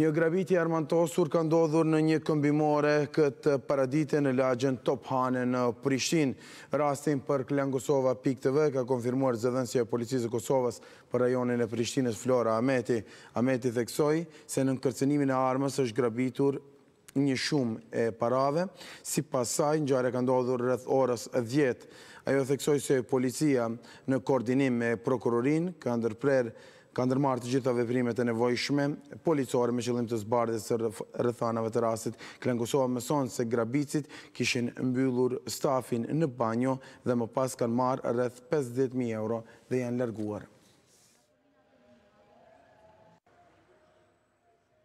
Një graviti armantosur ka ndodhur në një këmbimore këtë paradite në lagjën Tophane në Prishtin. Rastin për klangosova.tv ka konfirmuar e policisë Kosovës për rajonin e Prishtinës Flora Ameti. Ameti theksoj se në nënkërcenimin e armës është grabitur një shumë e parave. Si pasaj, një gjare ka ndodhur rrëth orës 10, ajo theksoj se policia në koordinim me prokurorin, ka ndërprer, ka ndërmartë të gjitha veprimet e nevojshme, policore me qëllim të zbardet së rrëthanave të rasit, klengusohë mëson se grabicit kishin mbyllur stafin në banjo dhe më pas kanë marë rrëth 50.000 euro dhe janë lërguarë.